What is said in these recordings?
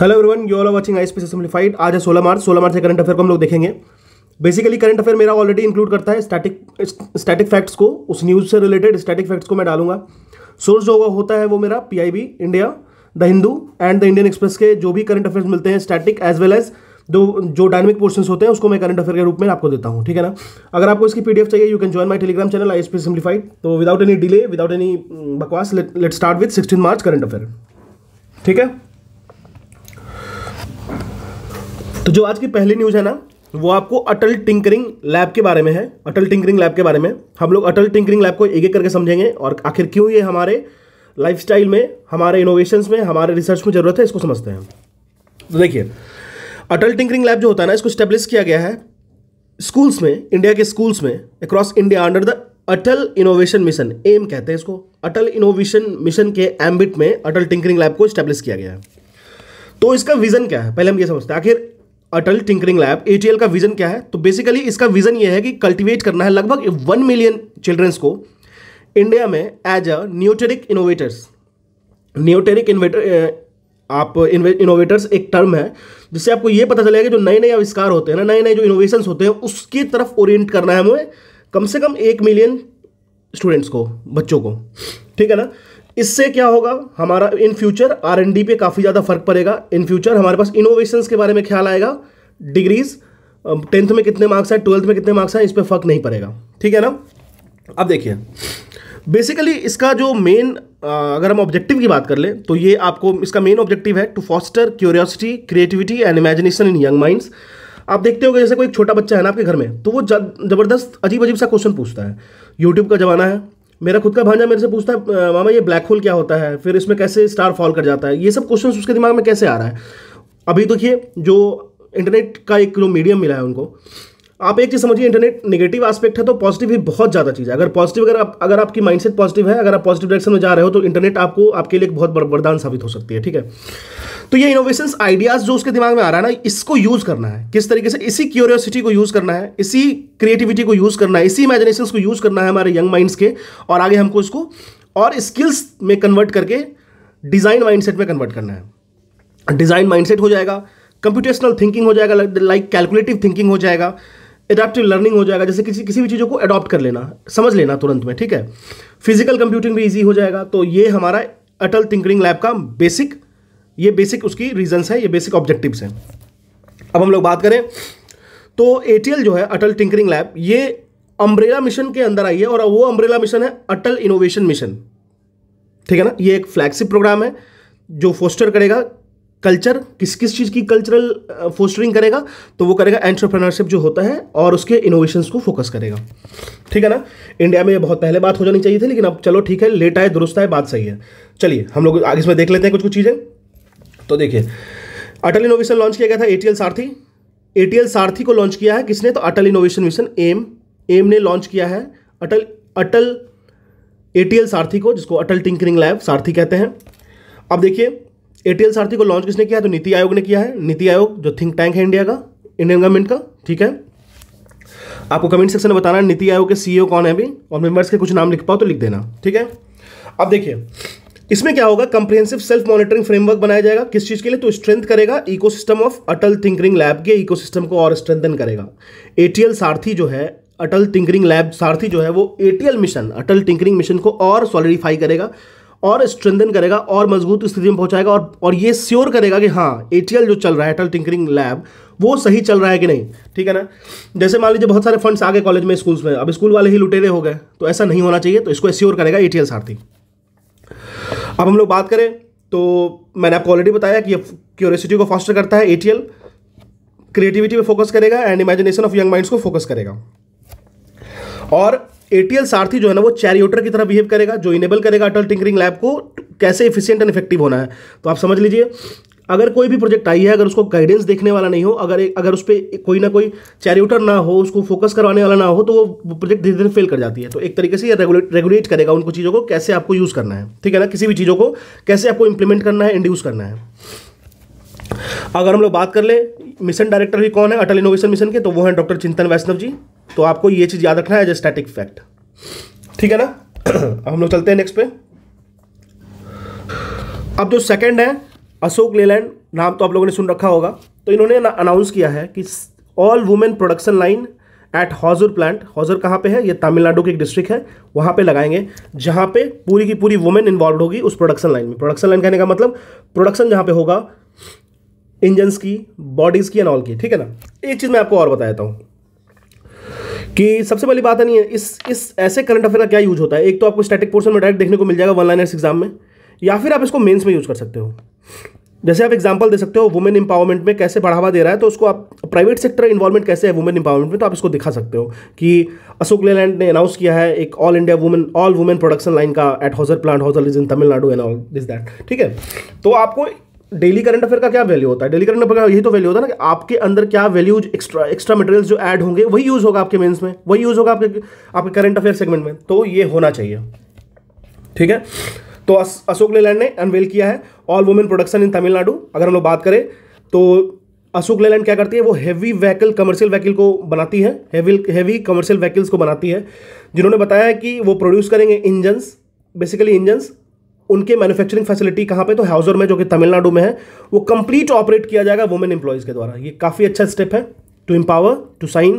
hello everyone you all watching I space simplified आज है 16 मार्च 16 मार्च से करंट अफेयर को हम लोग देखेंगे बेसिकली करंट अफेयर मेरा ऑलरेडी इंक्लूड करता है स्टैटिक स्टैटिक फैक्ट्स को उस न्यूज़ से रिलेटेड स्टैटिक फैक्ट्स को मैं डालूंगा सोर्स जो होगा होता है वो मेरा B India the Hindu and the Indian Express के जो भी करंट अफेयर्स मिलते हैं स्टैटिक एज वेल एज जो जो डायनमिक पोर्शन होते हैं उसको मैं करंट अफेयर के रूप में आपको देता हूँ ठीक है ना अगर आपको इसकी पीडीएफ चाहिए you can join my Telegram channel I S P simplified तो without any delay without any बकवास let start with sixteen March current affair ठीक है तो जो आज की पहली न्यूज़ है ना वो आपको अटल टिंकरिंग लैब के बारे में है अटल टिंकरिंग लैब के बारे में हम लोग अटल टिंकरिंग लैब को एक एक करके समझेंगे और आखिर क्यों ये हमारे लाइफस्टाइल में हमारे इनोवेशंस में हमारे रिसर्च में ज़रूरत है इसको समझते हैं तो देखिए अटल टिंकरिंग लैब जो होता है ना इसको स्टेब्लिश किया गया है स्कूल्स में इंडिया के स्कूल्स में across India under the Atal innovation mission AIM कहते हैं इसको अटल इनोवेशन मिशन के एम्बिट में अटल टिंकरिंग लैब को स्टैब्लिश किया गया है तो इसका विजन क्या है पहले हम ये समझते हैं आखिर अटल टिंकरिंग लैब ए का विजन क्या है तो बेसिकली इसका विजन ये है कि कल्टिवेट करना है लगभग वन मिलियन चिल्ड्रंस को इंडिया में as a neoteric innovators neoteric innovator आप इनोवेटर्स एक टर्म है जिससे आपको ये पता चलेगा कि जो नए नए आविष्कार होते हैं ना नए नए जो इनोवेशन होते हैं उसकी तरफ ओरिएंट करना है हमें कम से कम एक मिलियन स्टूडेंट्स को बच्चों को ठीक है ना इससे क्या होगा हमारा in future R and D पे काफ़ी ज़्यादा फर्क पड़ेगा इन फ्यूचर हमारे पास इनोवेशंस के बारे में ख्याल आएगा डिग्रीज टेंथ में कितने मार्क्स है ट्वेल्थ में कितने मार्क्स है इस पर फर्क नहीं पड़ेगा ठीक है ना अब देखिए बेसिकली इसका जो मेन अगर हम ऑब्जेक्टिव की बात कर लें तो ये आपको इसका मेन ऑब्जेक्टिव है to foster curiosity creativity and imagination in young minds आप देखते हो जैसे कोई छोटा बच्चा है ना आपके घर में तो वो जबरदस्त अजीब अजीब सा क्वेश्चन पूछता है यूट्यूब का ज़माना है मेरा खुद का भांजा मेरे से पूछता है मामा ये ब्लैक होल क्या होता है फिर इसमें कैसे स्टार फॉल कर जाता है ये सब क्वेश्चन उसके दिमाग में कैसे आ रहा है अभी देखिए जो इंटरनेट का एक जो मीडियम मिला है उनको आप एक चीज़ समझिए इंटरनेट नेगेटिव एस्पेक्ट है तो पॉजिटिव भी बहुत ज़्यादा चीज़ है अगर पॉजिटिव अगर आप अगर आपकी माइंडसेट पॉजिटिव है अगर आप पॉजिटिव डायरेक्शन में जा रहे हो तो इंटरनेट आपको आपके लिए बहुत वरदान साबित हो सकती है ठीक है तो ये इनोवेशन आइडियाज़ जो उसके दिमाग में आ रहा है ना इसको यूज़ करना है किस तरीके से इसी क्यूरियोसिटी को यूज़ करना है इसी क्रिएटिविटी को यूज़ करना है इसी इमेजिनेशन को यूज़ करना है हमारे यंग माइंड्स के और आगे हमको इसको और स्किल्स में कन्वर्ट करके डिज़ाइन माइंडसेट में कन्वर्ट करना है डिज़ाइन माइंडसेट हो जाएगा कंप्यूटेशनल थिंकिंग हो जाएगा लाइक कैलकुलेटिव थिंकिंग हो जाएगा एडाप्टिव लर्निंग हो जाएगा जैसे किसी किसी भी चीज़ों को अडॉप्ट कर लेना समझ लेना तुरंत में ठीक है फिजिकल कंप्यूटिंग भी ईजी हो जाएगा तो ये हमारा अटल थिंकरिंग लैब का बेसिक ये बेसिक उसकी रीजन्स है ये बेसिक ऑब्जेक्टिव्स हैं अब हम लोग बात करें तो ए जो है अटल टिंकरिंग लैब ये अम्ब्रेला मिशन के अंदर आई है और वो अम्ब्रेला मिशन है अटल इनोवेशन मिशन ठीक है ना ये एक फ्लैगशिप प्रोग्राम है जो फोस्टर करेगा कल्चर किस किस चीज़ की कल्चरल फोस्टरिंग करेगा तो वो करेगा एंट्रप्रेनरशिप जो होता है और उसके इनोवेशन को फोकस करेगा ठीक है ना इंडिया में ये बहुत पहले बात हो जानी चाहिए थी लेकिन अब चलो ठीक है लेट आए दुरुस्त आए बात सही है चलिए हम लोग आगे इसमें देख लेते हैं कुछ कुछ चीज़ें तो देखिए अटल इनोवेशन लॉन्च किया गया था ए टी सारथी एटीएल सारथी को लॉन्च किया है किसने तो Atal innovation mission AIM AIM ने लॉन्च किया है अटल अटल एटीएल सारथी को जिसको अटल टिंकरिंग लैब सारथी कहते हैं अब देखिए एटीएल सारथी को लॉन्च किसने किया तो नीति आयोग ने किया है नीति आयोग जो थिंक टैंक है इंडिया का इंडियन गवर्नमेंट का ठीक है आपको कमेंट सेक्शन में बताना है नीति आयोग के सीईओ कौन है अभी और मेंबर्स के कुछ नाम लिख पाओ तो लिख देना ठीक है अब देखिए इसमें क्या होगा कंप्रिहेंसिव सेल्फ मॉनिटरिंग फ्रेमवर्क बनाया जाएगा किस चीज़ के लिए तो स्ट्रेंथ करेगा ecosystem of Atal tinkering lab के इकोसिस्टम को और स्ट्रेंथन करेगा एटीएल सारथी जो है अटल थिंकरिंग लैब सारथी जो है वो ATL mission Atal tinkering mission को और सॉलिडिफाई करेगा और स्ट्रेंथन करेगा और मजबूत स्थिति में पहुंचाएगा और और ये श्योर करेगा कि हाँ ए जो चल रहा है एटल टिंकरिंग लैब वो सही चल रहा है कि नहीं ठीक है ना जैसे मान लीजिए बहुत सारे फंड्स आ गए कॉलेज में स्कूल्स में अब स्कूल वाले ही लुटेरे हो गए तो ऐसा नहीं होना चाहिए तो इसको श्योर करेगा ए सारथी अब हम लोग बात करें तो मैंने आपको ऑलरेडी बताया कि ये क्यूरियोसिटी को फास्टर करता है ए क्रिएटिविटी पे फोकस करेगा and imagination of young minds को फोकस करेगा और एटीएल सारथी जो है ना वो चैरियोटर की तरह बिहेव करेगा जो इनेबल करेगा अटल टिंकरिंग लैब को कैसे इफिशियंट एंड इफेक्टिव होना है तो आप समझ लीजिए अगर कोई भी प्रोजेक्ट आई है अगर उसको गाइडेंस देखने वाला नहीं हो अगर अगर उस पर कोई ना कोई चैरियोटर ना हो उसको फोकस करवाने वाला ना हो तो वो प्रोजेक्ट धीरे धीरे फेल कर जाती है तो एक तरीके से ये रेगुलेट रेगुलेट करेगा उनको चीज़ों को कैसे आपको यूज़ करना है ठीक है ना किसी भी चीज़ों को कैसे आपको इंप्लीमेंट करना है इंड्यूस करना है अगर हम लोग बात कर ले मिशन डायरेक्टर भी कौन है अटल इनोवेशन मिशन के तो वो हैं डॉक्टर चिंतन वैष्णव जी तो आपको ये चीज़ याद रखना है एज ए स्टैटिक फैक्ट ठीक है ना अब हम लोग चलते हैं नेक्स्ट पे अब जो सेकंड है अशोक लेलैंड नाम तो आप लोगों ने सुन रखा होगा तो इन्होंने अनाउंस किया है कि all women production line at Hosur plant Hosur कहाँ पे है ये तमिलनाडु की एक डिस्ट्रिक्ट है वहाँ पे लगाएंगे जहाँ पे पूरी की पूरी वुमेन इन्वॉल्व होगी उस प्रोडक्शन लाइन में प्रोडक्शन लाइन कहने का मतलब प्रोडक्शन जहाँ पे होगा इंजन्स की बॉडीज़ की एंड ऑल की ठीक है ना एक चीज़ मैं आपको और देता हूँ कि सबसे पहली बात नहीं है इस इस ऐसे करंट अफेयर का क्या यूज होता है एक तो आपको स्टैटिक पोर्शन में डायरेक्ट देखने को मिल जाएगा वन लाइनर्स एग्जाम में या फिर आप इसको मेंस में यूज कर सकते हो जैसे आप एग्जाम्पल दे सकते हो वुमेन इंपावरमेंट में कैसे बढ़ावा दे रहा है तो उसको आप प्राइवेट सेक्टर इन्वॉल्वमेंट कैसे है वुमेन इंपावरमेंट में तो आप इसको दिखा सकते हो कि अशोक लेलैंड ने अनाउंस किया है एक all India women all women production line का at Hosur plant Hosur is in Tamil Nadu and all this that ठीक है तो आपको डेली करंट अफेयर का क्या वैल्यू होता है डेली करंट अफेयर का यही तो वैल्यू होता है ना कि आपके अंदर क्या वैल्यू एक्स्ट्रा एक्स्ट्रा मटेरियल्स जो ऐड होंगे वही यूज़ होगा आपके मेंस में वही यूज़ होगा आपके आपके करंट अफेयर सेगमेंट में तो ये होना चाहिए ठीक है तो अशोक लेलैंड ने अनवेल किया है all women production in Tamil Nadu अगर हम लोग बात करें तो अशोक लेलैंड क्या करती है वो हैवी व्हीकल कमर्शियल व्हीकल को बनाती है हैवी हैवी कमर्शियल व्हीकल्स को बनाती है जिन्होंने बताया कि वो प्रोड्यूस करेंगे इंजन्स बेसिकली इंजन्स उनके मैन्युफैक्चरिंग फैसिलिटी कहाँ पे तो हाउसर में जो कि तमिलनाडु में है वो कंप्लीट ऑपरेट किया जाएगा वुमेन एम्प्लॉयज़ के द्वारा ये काफ़ी अच्छा स्टेप है to empower to sign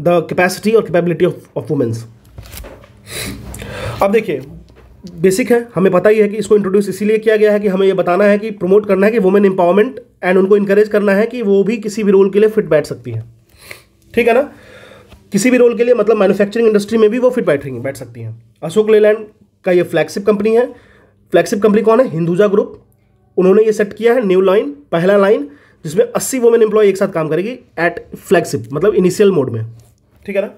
the capacity और कैपेबिलिटी ऑफ वुमेन्स अब देखिए बेसिक है हमें पता ही है कि इसको इंट्रोड्यूस इसीलिए किया गया है कि हमें यह बताना है कि प्रमोट करना है कि वुमेन एम्पावरमेंट एंड उनको इंकरेज करना है कि वो भी किसी भी रोल के लिए फिट बैठ सकती है ठीक है ना किसी भी रोल के लिए मतलब मैन्युफैक्चरिंग इंडस्ट्री में भी वो फिट बैठेंगी बैठ सकती हैं अशोक लेलैंड का ये फ्लैगशिप कंपनी है फ्लैगशिप कंपनी कौन है हिंदुजा ग्रुप उन्होंने ये सेट किया है न्यू लाइन पहला लाइन जिसमें 80 वुमेन एम्प्लॉय एक साथ काम करेगी एट फ्लैगशिप मतलब इनिशियल मोड में ठीक है ना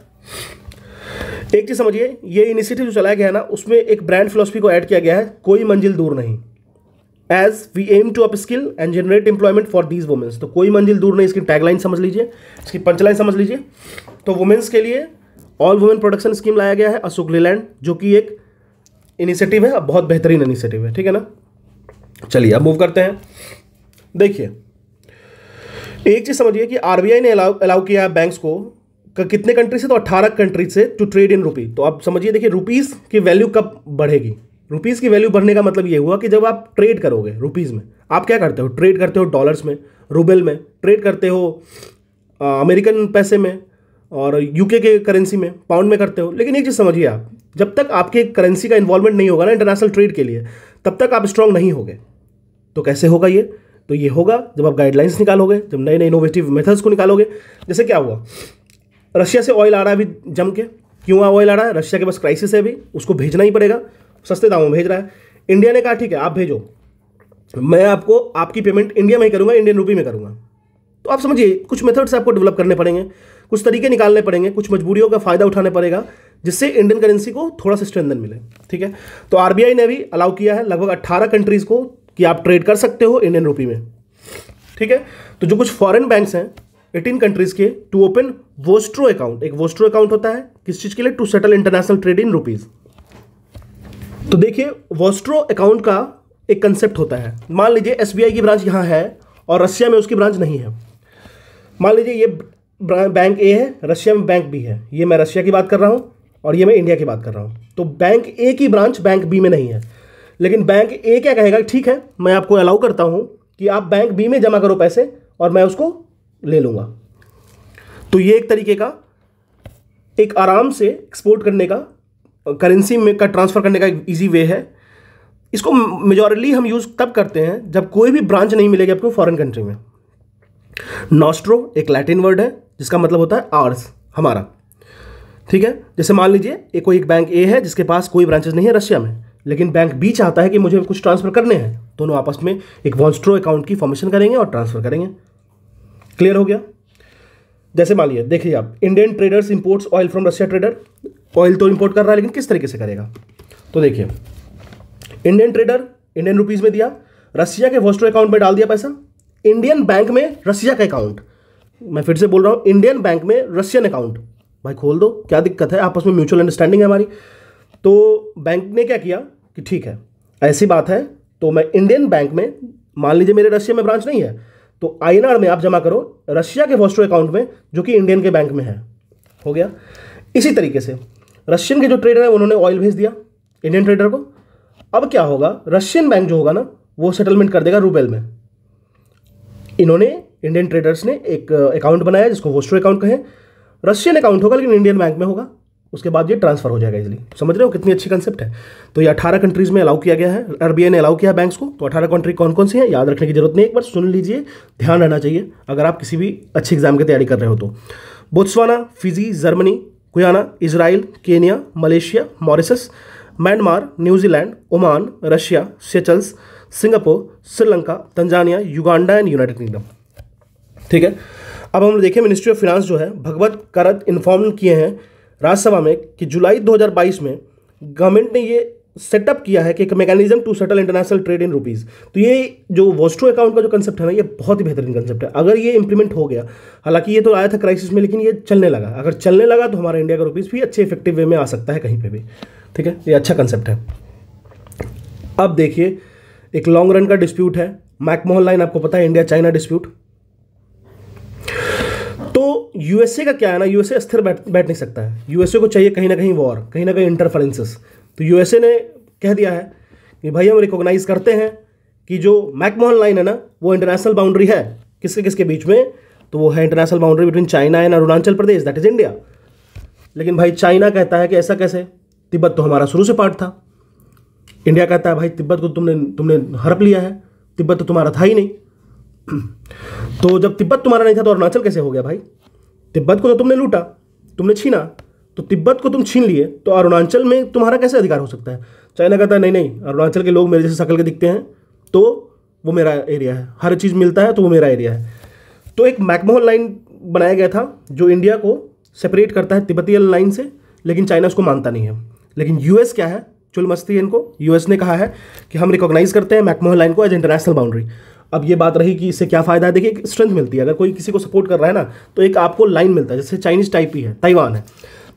एक चीज़ समझिए ये इनिशिएटिव जो चलाया गया है ना उसमें एक ब्रांड फिलोसफी को ऐड किया गया है कोई मंजिल दूर नहीं as we aim to upskill and generate employment for these womens तो कोई मंजिल दूर नहीं इसकी टैगलाइन समझ लीजिए इसकी पंचलाइन समझ लीजिए तो वुमेन्स के लिए ऑल वुमेन प्रोडक्शन स्कीम लाया गया है अशोक लीलैंड जो कि एक इनिशिएटिव है बहुत बेहतरीन इनिशिएटिव है ठीक है ना चलिए अब मूव करते हैं देखिए एक चीज़ समझिए कि आरबीआई ने अलाउ अलाउ किया है बैंक्स को कितने कंट्री से तो 18 कंट्री से टू ट्रेड इन रुपी तो आप समझिए देखिए रुपीज़ की वैल्यू कब बढ़ेगी रुपीज़ की वैल्यू बढ़ने का मतलब ये हुआ कि जब आप ट्रेड करोगे रुपीज़ में आप क्या करते हो ट्रेड करते हो डॉलर्स में रूबल में ट्रेड करते हो अमेरिकन पैसे में और यूके के करेंसी में पाउंड में करते हो लेकिन एक चीज़ समझिए आप जब तक आपके करेंसी का इन्वॉल्वमेंट नहीं होगा ना इंटरनेशनल ट्रेड के लिए तब तक आप स्ट्रांग नहीं होगे तो कैसे होगा ये तो ये होगा जब आप गाइडलाइंस निकालोगे जब नए नए इनोवेटिव मेथड्स को निकालोगे जैसे क्या हुआ रशिया से ऑयल आ रहा है अभी जम के क्यों ऑयल आ रहा है रशिया के पास क्राइसिस है अभी उसको भेजना ही पड़ेगा सस्ते दामों में भेज रहा है इंडिया ने कहा ठीक है आप भेजो मैं आपको आपकी पेमेंट इंडिया में ही करूँगा इंडियन रूपी में करूँगा तो आप समझिए कुछ मेथड्स आपको डेवलप करने पड़ेंगे कुछ तरीके निकालने पड़ेंगे कुछ मजबूरियों का फ़ायदा उठाने पड़ेगा जिससे इंडियन करेंसी को थोड़ा सा स्ट्रेंथन मिले ठीक है तो आरबीआई ने भी अलाउ किया है लगभग अट्ठारह कंट्रीज़ को कि आप ट्रेड कर सकते हो इंडियन रुपी में ठीक है तो जो कुछ फॉरेन बैंक्स हैं एटीन कंट्रीज़ के टू ओपन वोस्ट्रो अकाउंट एक वोस्ट्रो अकाउंट होता है किस चीज़ के लिए to settle international trade in rupees तो देखिए वोस्ट्रो अकाउंट का एक कंसेप्ट होता है मान लीजिए एस की ब्रांच यहां है और रशिया में उसकी ब्रांच नहीं है मान लीजिए ये बैंक ए है रशिया में बैंक बी है ये मैं रशिया की बात कर रहा हूं और ये मैं इंडिया की बात कर रहा हूँ तो बैंक ए की ब्रांच बैंक बी में नहीं है लेकिन बैंक ए क्या कहेगा ठीक है मैं आपको अलाउ करता हूँ कि आप बैंक बी में जमा करो पैसे और मैं उसको ले लूँगा तो ये एक तरीके का एक आराम से एक्सपोर्ट करने का करेंसी में का ट्रांसफ़र करने का एक ईजी वे है इसको मेजॉरली हम यूज़ तब करते हैं जब कोई भी ब्रांच नहीं मिलेगी आपको फॉरेन कंट्री में नॉस्ट्रो एक लैटिन वर्ड है जिसका मतलब होता है आर्स हमारा ठीक है जैसे मान लीजिए एक कोई एक बैंक ए है जिसके पास कोई ब्रांचेज नहीं है रशिया में लेकिन बैंक बी चाहता है कि मुझे कुछ ट्रांसफर करने हैं दोनों आपस में एक वॉन्स्ट्रो अकाउंट की फॉर्मेशन करेंगे और ट्रांसफर करेंगे क्लियर हो गया जैसे मान लीजिए देखिए आप Indian traders imports oil from Russia trader oil तो इंपोर्ट कर रहा है लेकिन किस तरीके से करेगा तो देखिए इंडियन ट्रेडर इंडियन रुपीज़ में दिया रशिया के वॉस्ट्रो अकाउंट में डाल दिया पैसा इंडियन बैंक में रशिया का अकाउंट मैं फिर से बोल रहा हूँ इंडियन बैंक में रशियन अकाउंट भाई खोल दो क्या दिक्कत है आपस में म्यूचुअल अंडरस्टैंडिंग है हमारी तो बैंक ने क्या किया कि ठीक है ऐसी बात है तो मैं इंडियन बैंक में मान लीजिए मेरे रशिया में ब्रांच नहीं है तो आई में आप जमा करो रशिया के फोस्टो अकाउंट में जो कि इंडियन के बैंक में है हो गया इसी तरीके से रशियन के जो ट्रेडर हैं उन्होंने ऑयल भेज दिया इंडियन ट्रेडर को अब क्या होगा रशियन बैंक जो होगा ना वो सेटलमेंट कर देगा रूबेल में इन्होंने इंडियन ट्रेडर्स ने एक अकाउंट बनाया जिसको होस्टो अकाउंट कहें रशियन अकाउंट होगा लेकिन इंडियन बैंक में होगा उसके बाद ये ट्रांसफर हो जाएगा इजिली समझ रहे हो कितनी अच्छी कंसेप्ट है तो ये अठारह कंट्रीज में अलाउ किया गया है आरबीआई ने अलाउ किया है बैंक्स को तो अठारह कंट्री कौन कौन सी है याद रखने की जरूरत नहीं एक बार सुन लीजिए ध्यान रहना चाहिए अगर आप किसी भी अच्छी एग्जाम की तैयारी कर रहे हो तो Botswana Fiji Germany Guyana Israel Kenya Malaysia Mauritius Myanmar New Zealand Oman Russia Seychelles Singapore Sri Lanka Tanzania Uganda and United Kingdom ठीक है अब हम देखें मिनिस्ट्री ऑफ फिनांस जो है भगवत करत इन्फॉर्म किए हैं राज्यसभा में कि जुलाई 2022 में गवर्नमेंट ने ये सेटअप किया है कि एक mechanism to settle international trade in rupees तो ये जो वोस्ट्रो अकाउंट का जो कंसेप्ट है ना ये बहुत ही बेहतरीन कंसेप्ट है अगर ये इंप्लीमेंट हो गया हालांकि ये तो आया था क्राइसिस में लेकिन ये चलने लगा अगर चलने लगा तो हमारा इंडिया का रुपीज़ भी अच्छे इफेक्टिव वे में आ सकता है कहीं पर भी ठीक है ये अच्छा कंसेप्ट है अब देखिए एक लॉन्ग रन का डिस्प्यूट है मैकमोहन लाइन आपको पता है इंडिया चाइना डिस्प्यूट यूएसए का क्या है ना यूएसए स्थिर बैठ बैठ नहीं सकता है यूएसए को चाहिए कहीं ना कहीं वॉर कहीं ना कहीं इंटरफेरेंसेस तो यूएसए ने कह दिया है कि भाई हम रिकॉग्नाइज करते हैं कि जो मैकमोहन लाइन है ना वो इंटरनेशनल बाउंड्री है किसके किसके बीच में तो वो है international boundary between China and Arunachal Pradesh that is India लेकिन भाई चाइना कहता है कि ऐसा कैसे तिब्बत तो हमारा शुरू से पार्ट था इंडिया कहता है भाई तिब्बत को तुमने तुमने हड़प लिया है तिब्बत तो तुम्हारा था ही नहीं तो जब तिब्बत तुम्हारा नहीं था तो अरुणाचल कैसे हो गया भाई तिब्बत को तो तुमने लूटा तुमने छीना तो तिब्बत को तुम छीन लिए तो अरुणाचल में तुम्हारा कैसे अधिकार हो सकता है चाइना कहता है नहीं नहीं अरुणाचल के लोग मेरे जैसे सकल के दिखते हैं तो वो मेरा एरिया है हर चीज़ मिलता है तो वो मेरा एरिया है तो एक मैकमोहन लाइन बनाया गया था जो इंडिया को सेपरेट करता है तिब्बतीय लाइन से लेकिन चाइना उसको मानता नहीं है लेकिन यूएस क्या है चुल मस्ती इनको यूएस ने कहा है कि हम रिकॉग्नाइज करते हैं मैकमोहन लाइन को एज इंटरनेशनल बाउंड्री अब ये बात रही कि इससे क्या फ़ायदा है देखिए एक स्ट्रेंथ मिलती है अगर कोई किसी को सपोर्ट कर रहा है ना तो एक आपको लाइन मिलता है जैसे चाइनीज़ टाइप ही है ताइवान है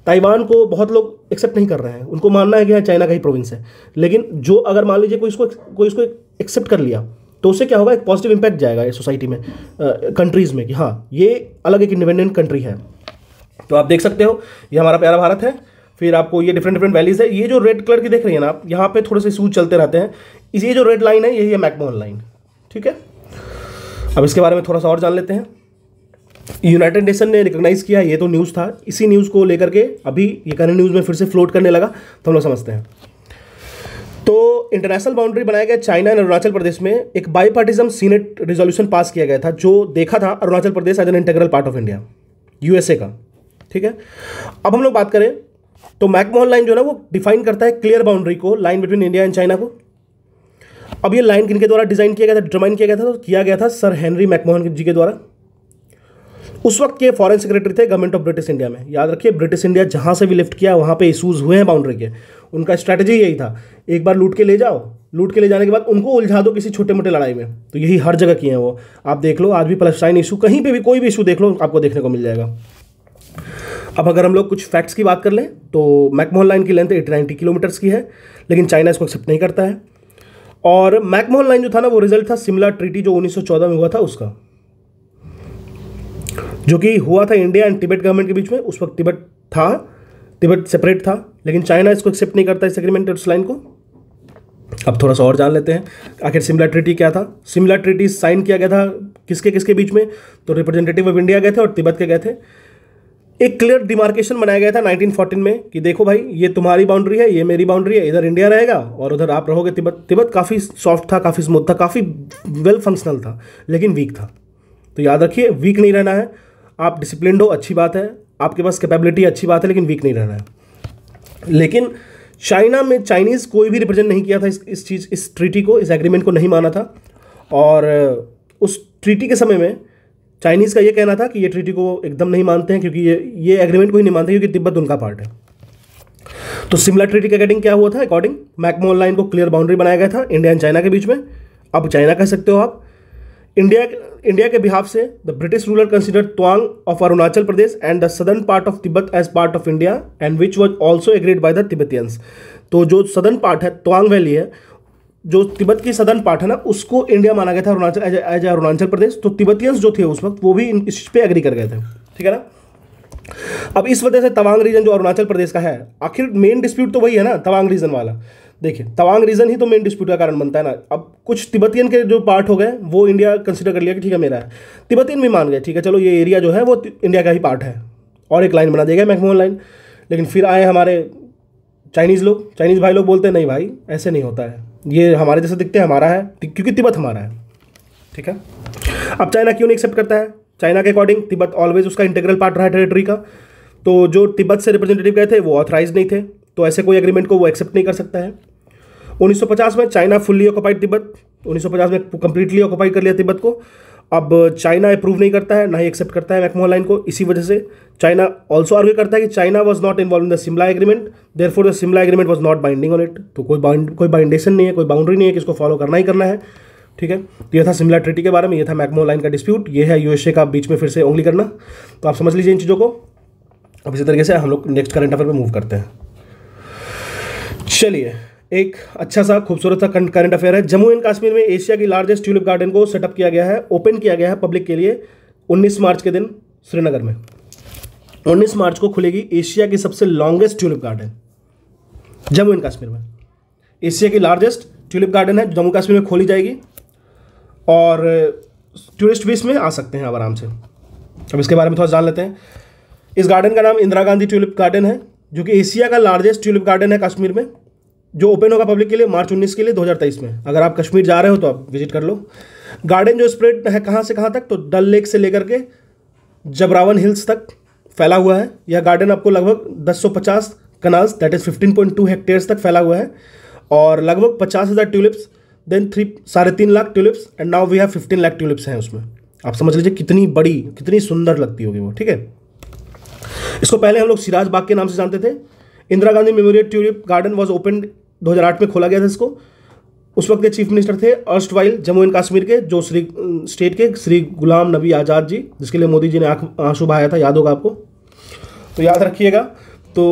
ताइवान को बहुत लोग एक्सेप्ट नहीं कर रहे हैं उनको मानना है कि यहाँ चाइना का ही प्रोविंस है लेकिन जो अगर मान लीजिए कोई इसको कोई इसको एक्सेप्ट कर लिया तो उससे क्या होगा एक पॉजिटिव इम्पैक्ट जाएगा सोसाइटी में कंट्रीज़ में कि हाँ ये अलग एक इंडिपेंडेंट कंट्री है तो आप देख सकते हो ये हमारा प्यारा भारत है फिर आपको ये डिफरेंट डिफरेंट वैलीज़ है ये जो रेड कलर की देख रही है ना आप यहाँ पे थोड़े से सूज चलते रहते हैं इसी जो रेड लाइन है यही है मैकमोहन लाइन ठीक है अब इसके बारे में थोड़ा सा और जान लेते हैं यूनाइटेड नेशन ने रिकोगनाइज किया ये तो न्यूज़ था इसी न्यूज़ को लेकर के अभी ये करंट न्यूज़ में फिर से फ्लोट करने लगा तो हम लोग समझते हैं तो इंटरनेशनल बाउंड्री बनाया गया चाइना एंड अरुणाचल प्रदेश में एक बाई सीनेट रिजोल्यूशन पास किया गया था जो देखा था Arunachal Pradesh as an integral part of India USA का ठीक है अब हम लोग बात करें तो मैकमोहन लाइन जो है ना वो डिफाइन करता है क्लियर बाउंड्री को line between India and China को अब ये लाइन किनके द्वारा डिज़ाइन किया गया था डिटरमाइन किया गया था तो किया गया था सर हेनरी मैकमोहन जी के द्वारा उस वक्त के फॉरेन सेक्रेटरी थे गवर्नमेंट ऑफ ब्रिटिश इंडिया में याद रखिए ब्रिटिश इंडिया जहां से भी लिफ्ट किया वहां पे इशूज़ हुए हैं बाउंड्री के उनका स्ट्रैटेजी यही था एक बार लूट के ले जाओ लूट के ले जाने के बाद उनको उलझा दो किसी छोटे मोटे लड़ाई में तो यही हर जगह किए हैं वो आप देख लो आज भी पलस्टाइन इशू कहीं पर भी कोई भी इशू देख लो आपको देखने को मिल जाएगा अब अगर हम लोग कुछ फैक्ट्स की बात कर लें तो मैकमोहन लाइन की लेंथ एटी नाइन्टी किलोमीटर्स की है लेकिन चाइना इसको एक्सेप्ट नहीं करता है और मैकमोहन लाइन जो था ना वो रिजल्ट था शिमला ट्रीटी जो 1914 में हुआ था उसका जो कि हुआ था इंडिया एंड तिब्बत गवर्नमेंट के बीच में उस वक्त तिब्बत था तिब्बत सेपरेट था लेकिन चाइना इसको एक्सेप्ट नहीं करता इस एग्रीमेंट उस लाइन को अब थोड़ा सा और जान लेते हैं आखिर सिमला ट्रीटी क्या था सिमला ट्रीटी साइन किया गया था किसके किसके बीच में तो रिप्रेजेंटेटिव ऑफ इंडिया गए थे और तिब्बत के गए थे एक क्लियर डिमार्केशन बनाया गया था 1914 में कि देखो भाई ये तुम्हारी बाउंड्री है ये मेरी बाउंड्री है इधर इंडिया रहेगा और उधर आप रहोगे तिब्बत तिब्बत काफ़ी सॉफ्ट था काफ़ी स्मूथ था काफ़ी वेल फंक्शनल था लेकिन वीक था तो याद रखिए वीक नहीं रहना है आप डिसिप्लिन हो अच्छी बात है आपके पास कैपेबिलिटी अच्छी बात है लेकिन वीक नहीं रहना है लेकिन चाइना में चाइनीज़ कोई भी रिप्रेजेंट नहीं किया था इस इस चीज़ इस ट्रीटी को इस एग्रीमेंट को नहीं माना था और उस ट्रीटी के समय में चाइनीज़ का ये कहना था कि ये ट्रीटी को एकदम नहीं मानते हैं क्योंकि ये ये एग्रीमेंट को ही नहीं मानते क्योंकि तिब्बत उनका पार्ट है तो सिमला ट्रीटी के अकॉर्डिंग क्या हुआ था अकॉर्डिंग मैकमोल लाइन को क्लियर बाउंड्री बनाया गया था इंडिया एंड चाइना के बीच में अब चाइना कह सकते हो आप इंडिया इंडिया के बिहाफ से the British ruler consider Tawang of Arunachal Pradesh and the southern part of Tibet as part of India and which was also agreed by the Tibetans तो जो सदर्न पार्ट है त्वांग वैली है जो तिब्बत की सदन पार्ट है ना उसको इंडिया माना गया था अरुणाचल एज अरुणाचल प्रदेश तो तिब्बतियंस जो थे उस वक्त वो भी इस पे एग्री कर गए थे ठीक है ना अब इस वजह से तवांग रीजन जो अरुणाचल प्रदेश का है आखिर मेन डिस्प्यूट तो वही है ना तवांग रीजन वाला देखिए तवांग रीजन ही तो मेन डिस्प्यूट का कारण बनता है ना अब कुछ तिब्बतियन के जो पार्ट हो गए वो इंडिया कंसिडर कर लिया कि ठीक है मेरा है तिब्बतियन भी मान गए ठीक है चलो ये एरिया जो है वो इंडिया का ही पार्ट है और एक लाइन बना दिया गया मैकमोहन लाइन लेकिन फिर आए हमारे चाइनीज़ लोग चाइनीज़ भाई लोग बोलते हैं नहीं भाई ऐसे नहीं होता है ये हमारे जैसे दिखते हैं हमारा है क्योंकि तिब्बत हमारा है ठीक है अब चाइना क्यों नहीं एक्सेप्ट करता है चाइना के अकॉर्डिंग तिब्बत ऑलवेज उसका इंटेग्रल पार्ट रहा है टेरिटरी का तो जो तिब्बत से रिप्रेजेंटेटिव गए थे वो ऑथराइज नहीं थे तो ऐसे कोई एग्रीमेंट को वो एक्सेप्ट नहीं कर सकता है 1950 में चाइना फुल्ली ऑक्युपाइड तिब्बत 1950 में कंप्लीटली ऑक्युपाइड कर लिया तिब्बत को अब चाइना अप्रूव नहीं करता है ना ही एक्सेप्ट करता है मैकमोहन लाइन को इसी वजह से चाइना ऑल्सो आर्ग्यू करता है कि China was not involve in the Simla agreement therefore the Simla agreement was not binding on it तो कोई बाइंड कोई बाइंडेशन नहीं है कोई बाउंड्री नहीं है कि इसको फॉलो करना ही करना है ठीक है तो यह था सिमला ट्रिटी के बारे में यह था मैकमोहन लाइन का डिस्प्यूट ये है यूएसए का बीच में फिर से ओंगली करना तो आप समझ लीजिए इन चीज़ों को अब इसी तरीके से हम लोग नेक्स्ट करंट अफेयर पर मूव करते हैं चलिए एक अच्छा सा खूबसूरत सा करंट अफेयर है जम्मू एंड कश्मीर में एशिया की लार्जेस्ट ट्यूलिप गार्डन को सेटअप किया गया है ओपन किया गया है पब्लिक के लिए 19 मार्च के दिन श्रीनगर में 19 मार्च को खुलेगी एशिया की सबसे longest tulip garden Jammu and Kashmir में एशिया की लार्जेस्ट ट्यूलिप गार्डन है जम्मू कश्मीर में खोली जाएगी और टूरिस्ट भी इसमें आ सकते हैं अब आराम से अब इसके बारे में थोड़ा जान लेते हैं इस गार्डन का नाम इंदिरा गांधी ट्यूलिप गार्डन है जो कि एशिया का लार्जेस्ट ट्यूलिप गार्डन है कश्मीर में जो ओपन होगा पब्लिक के लिए मार्च उन्नीस के लिए दो में अगर आप कश्मीर जा रहे हो तो आप विजिट कर लो गार्डन जो स्प्रेड है कहाँ से कहाँ तक तो डल लेक से लेकर के जबरावन हिल्स तक फैला हुआ है यह गार्डन आपको लगभग 1050 कनाल्स दैट इज़ 15.2 हेक्टेयर्स तक फैला हुआ है और लगभग पचास हज़ार ट्यूलिप्स देन थ्री साढ़े तीन lakh tulips and now we have fifteen lakh tulips हैं उसमें आप समझ लीजिए कितनी बड़ी कितनी सुंदर लगती होगी वो ठीक है इसको पहले हम लोग सिराज बाग के नाम से जानते थे Indira Gandhi memorial tulip garden was open दो में खोला गया था इसको उस वक्त के चीफ मिनिस्टर थे erstwhile Jammu and Kashmir के जो श्री स्टेट के श्री गुलाम नबी आज़ाद जी जिसके लिए मोदी जी ने आँख आंसू बहाया था याद होगा आपको तो याद रखिएगा तो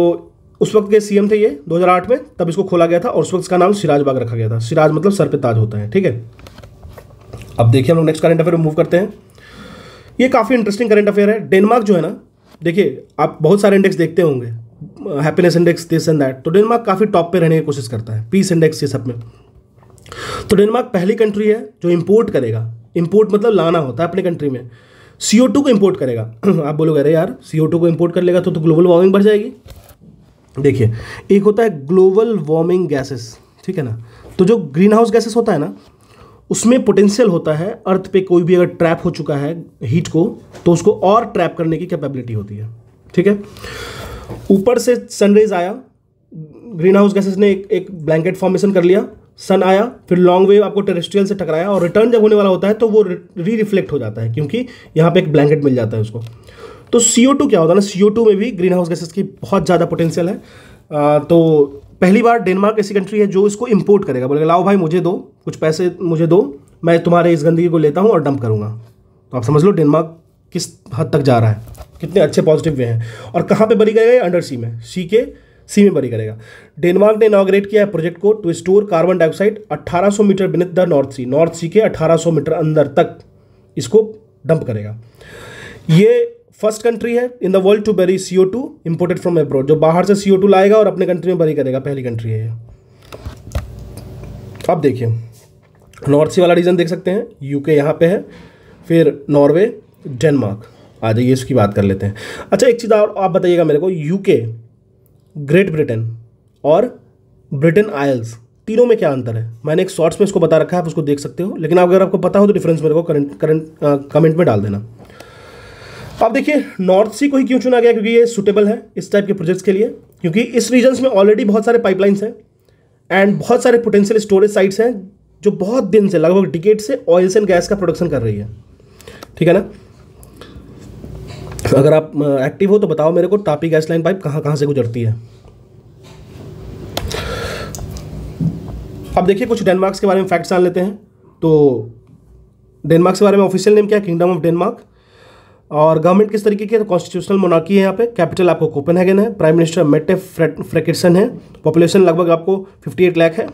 उस वक्त के सीएम थे ये 2008 में तब इसको खोला गया था और उस वक्त इसका नाम सिराज बाग रखा गया था सिराज मतलब सर पे ताज होता है ठीक है अब देखिए हम लोग नेक्स्ट करंट अफेयर मूव करते हैं ये काफ़ी इंटरेस्टिंग करंट अफेयर है डेनमार्क जो है ना देखिए आप बहुत सारे इंडेक्स देखते होंगे happiness index this and that तो डेनमार्क काफ़ी टॉप पे रहने की कोशिश करता है पीस इंडेक्स ये सब में तो डेनमार्क पहली कंट्री है जो इम्पोर्ट करेगा इम्पोर्ट मतलब लाना होता है अपने कंट्री में सी को इम्पोर्ट करेगा आप बोलोगे अरे यार सी को इम्पोर्ट कर लेगा तो, तो ग्लोबल वार्मिंग बढ़ जाएगी देखिए एक होता है ग्लोबल वार्मिंग गैसेस ठीक है ना तो जो ग्रीन हाउस गैसेस होता है ना उसमें पोटेंशियल होता है अर्थ पे कोई भी अगर ट्रैप हो चुका है हीट को तो उसको और ट्रैप करने की कैपेबिलिटी होती है ठीक है ऊपर से सनरेज आया ग्रीन हाउस गैसेस ने एक एक ब्लैंकेट फॉर्मेशन कर लिया सन आया फिर लॉन्ग वेव आपको टेरेस्ट्रियल से टकराया और रिटर्न जब होने वाला होता है तो वो री रिफ्लेक्ट हो जाता है क्योंकि यहाँ पे एक ब्लैंकेट मिल जाता है उसको तो सी क्या होता है ना सी में भी ग्रीन हाउस गैसेज की बहुत ज़्यादा पोटेंशियल है आ, तो पहली बार डेनमार्क ऐसी कंट्री है जो इसको इम्पोर्ट करेगा बोलेगा लाओ भाई मुझे दो कुछ पैसे मुझे दो मैं तुम्हारे इस गंदगी को लेता हूँ और डंप करूँगा तो आप समझ लो डेनमार्क किस हद तक जा रहा है कितने अच्छे पॉजिटिव वे हैं और कहाँ पे बरी करेगा ये अंडर सी में सी के सी में बरी करेगा डेनमार्क ने इनाग्रेट किया है प्रोजेक्ट को to store carbon dioxide 1800 metre beneath the North Sea North Sea के 1800 मीटर अंदर तक इसको डंप करेगा ये फर्स्ट कंट्री है in the world to bury C O two imported from abroad जो बाहर से सी ओ टू लाएगा और अपने कंट्री में बरी करेगा पहली कंट्री है ये अब देखिए नॉर्थ सी वाला रीजन देख सकते हैं यूके यहाँ पे है फिर नॉर्वे डेनमार्क आ जाइए इसकी बात कर लेते हैं अच्छा एक चीज़ और आप बताइएगा मेरे को यूके ग्रेट ब्रिटेन और ब्रिटेन आयल्स तीनों में क्या अंतर है मैंने एक शॉर्ट्स में इसको बता रखा है आप उसको देख सकते हो लेकिन अगर आपको पता हो तो डिफरेंस मेरे को करंट करंट कमेंट में डाल देना अब देखिए नॉर्थ सी को ही क्यों चुना गया क्योंकि ये सुटेबल है इस टाइप के प्रोजेक्ट्स के लिए क्योंकि इस रीजन्स में ऑलरेडी बहुत सारे पाइपलाइंस हैं एंड बहुत सारे पोटेंशियल स्टोरेज साइट्स हैं जो बहुत दिन से लगभग डिकेट से ऑयल्स एंड गैस का प्रोडक्शन कर रही है ठीक है ना अगर आप एक्टिव हो तो बताओ मेरे को तापी गैस लाइन पाइप कहाँ कहाँ से गुजरती है अब देखिए कुछ डेनमार्क के बारे में फैक्ट्स जान लेते हैं तो डेनमार्क के बारे में ऑफिशियल नेम क्या है किंगडम ऑफ डेनमार्क और गवर्नमेंट किस तरीके की है कॉन्स्टिट्यूशनल तो मोनार्की है यहाँ पे कैपिटल आपको कोपनहेगन है प्राइम मिनिस्टर मेटे फ्रेकिटसन है पॉपुलेशन लगभग आपको 58 लाख है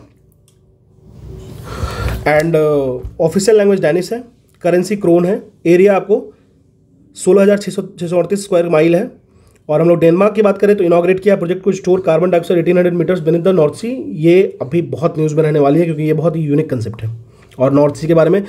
एंड ऑफिशियल लैंग्वेज डैनिश है करेंसी क्रोन है एरिया आपको सोलह हज़ार छः सौ अड़तीस स्क्वायर माइल है और हम लोग डेनमार्क की बात करें तो इनाग्रेट किया प्रोजेक्ट को store carbon dioxide eighteen hundred metres beneath the North Sea ये अभी बहुत न्यूज़ में रहने वाली है क्योंकि ये बहुत ही यूनिक कंसेप्ट है और नॉर्थ सी के बारे में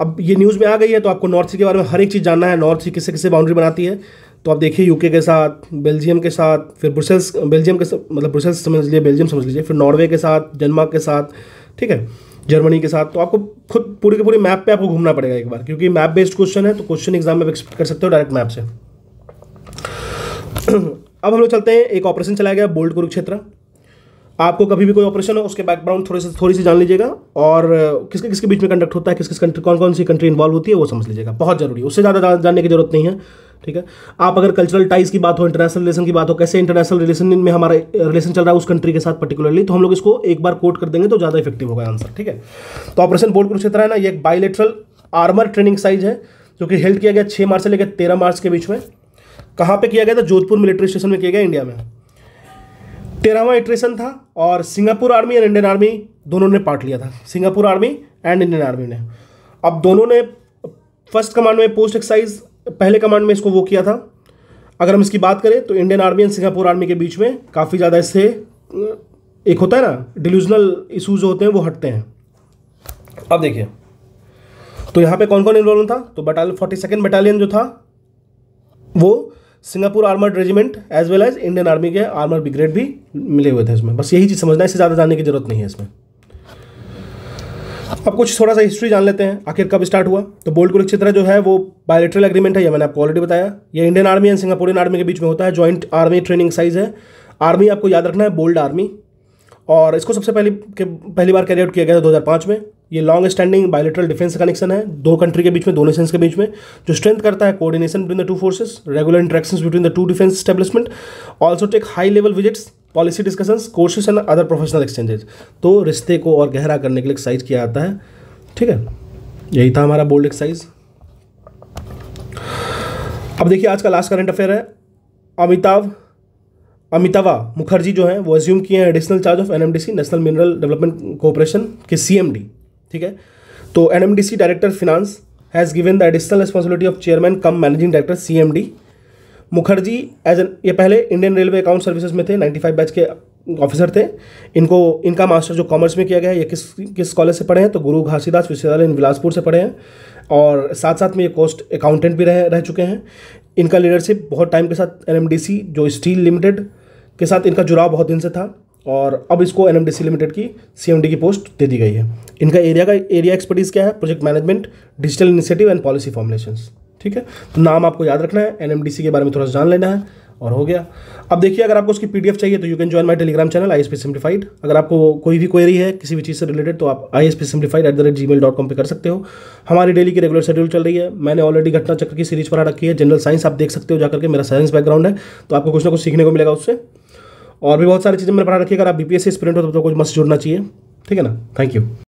अब ये न्यूज़ में आ गई है तो आपको नॉर्थ सी के बारे में हर एक चीज़ जानना है नॉर्थ सी किससे किससे बाउंड्री बनाती है तो आप देखिए यूके के साथ बेल्जियम के साथ फिर ब्रुसेल्स बेल्जियम के मतलब ब्रुसेल्स समझ लीजिए बेल्जियम समझ लीजिए फिर नॉर्वे के साथ डेनमार्क के साथ ठीक है जर्मनी के साथ तो आपको खुद पूरे के पूरे मैप पे आपको घूमना पड़ेगा एक बार क्योंकि मैप बेस्ड क्वेश्चन है तो क्वेश्चन एग्जाम में एक्सपेक्ट कर सकते हो डायरेक्ट मैप से अब हम लोग चलते हैं एक ऑपरेशन चलाया गया बोल्ड कुरुक्षेत्र आपको कभी भी कोई ऑपरेशन हो उसके बैकग्राउंड थोड़े से थोड़ी सी जान लीजिएगा और किसके किसके बीच में कंडक्ट होता है किस किस कंट्री कौन कौन सी कंट्री इन्वॉल्व होती है वो समझ लीजिएगा बहुत जरूरी है उससे ज़्यादा जानने की जरूरत नहीं है ठीक है आप अगर कल्चरल टाइज की बात हो इंटरनेशनल रिलेशन की बात हो कैसे इंटरनेशनल रिलेशन में हमारा रिलेशन चल रहा है उस कंट्री के साथ पर्टिकुलरली तो हम लोग इसको एक बार कोट कर देंगे तो ज़्यादा इफेक्टिव होगा आंसर ठीक है तो ऑपरेशन बोर्ड कुरुक्षेत्र है ना ये एक बायोलेट्रल आर्मर ट्रेनिंग साइज है जो कि हेल्ड किया गया छह मार्च से लेकर तेरह मार्च के बीच में कहां पर किया गया था जोधपुर मिलिट्री स्टेशन में किया गया इंडिया में तेरहवा इटरेशन था और Singapore army and Indian army दोनों ने पार्ट लिया था Singapore army and Indian army ने अब दोनों ने फर्स्ट कमांड में पोस्ट एक्साइज पहले कमांड में इसको वो किया था अगर हम इसकी बात करें तो Indian army and Singapore army के बीच में काफ़ी ज़्यादा इससे एक होता है ना डिल्यूजनल इशूज होते हैं वो हटते हैं अब देखिए तो यहाँ पे कौन कौन इन्वॉल्व था तो बटालियन फोर्टी सेकेंड बटालियन जो था वो Singapore armoured regiment as well as Indian army के आर्मर ब्रिगेड भी मिले हुए थे इसमें बस यही चीज़ समझना है इससे ज़्यादा जानने की जरूरत नहीं है इसमें अब कुछ थोड़ा सा हिस्ट्री जान लेते हैं आखिर कब स्टार्ट हुआ तो बोल्ड कुरुक्षेत्र जो है वो बायोलेट्रल एग्रीमेंट है यह मैंने आपको ऑलरेडी बताया ये Indian army and Singaporean army के बीच में होता है ज्वाइंट आर्मी ट्रेनिंग साइज है आर्मी आपको याद रखना है बोल्ड आर्मी और इसको सबसे पहले के पहली बार कैरी आउट किया गया था दो में ये long standing bilateral defence connection है दो कंट्री के बीच में दो नेशंस के बीच में जो स्ट्रेंथ करता है coordination between the two forces regular interactions between the two defence establishment also take high level visits policy discussion courses and other professional exchanges तो रिश्ते को और गहरा करने के लिए एक्सरसाइज किया जाता है ठीक है यही था हमारा बोल्ड एक्सरसाइज अब देखिए आज का लास्ट करंट अफेयर है अमिताभ अमिताभा मुखर्जी जो है वो एज्यूम किए हैं additional charge of NMDC National Mineral Development Corporation के सीएमडी ठीक है तो NMDC director finance has given the additional responsibility of chairman cum managing director CMD Mukherjee as an ये पहले इंडियन रेलवे अकाउंट सर्विसेज में थे 95 बैच के ऑफिसर थे इनको इनका मास्टर जो कॉमर्स में किया गया है ये किस किस कॉलेज से पढ़े हैं तो गुरु घासीदास विश्वविद्यालय इन बिलासपुर से पढ़े हैं और साथ साथ में ये कोस्ट अकाउंटेंट भी रह रह चुके हैं इनका लीडरशिप बहुत टाइम के साथ एन जो स्टील लिमिटेड के साथ इनका जुड़ाव बहुत दिन से था और अब इसको एन लिमिटेड की सी की पोस्ट दे दी गई है इनका एरिया का एरिया एक्सपर्टीज़ क्या है project management digital initiative and policy formulations ठीक है तो नाम आपको याद रखना है एन के बारे में थोड़ा सा जान लेना है और हो गया अब देखिए अगर आपको उसकी पीडीएफ चाहिए तो you can join my Telegram channel I S P simplified अगर आपको कोई भी क्वेरी है किसी भी चीज़ से रिलेटेड तो आप I S P simplified at the rate Gmail dot com पर कर सकते हो हमारी डेली की रेगुलर शेड्यूल चल रही है मैंने ऑलरेडी घटना चक्र की सीरीज पढ़ा रखी है जनरल साइंस आप देख सकते हो जाकर के मेरा साइंस बैकग्राउंड है तो आपको कुछ ना कुछ सीखने को मिलेगा उससे और भी बहुत सारी चीज़ें मैंने पढ़ा रखी है अगर आप बी पी एस हो तो, तो कुछ मस्त जुड़ना चाहिए ठीक है ना थैंक यू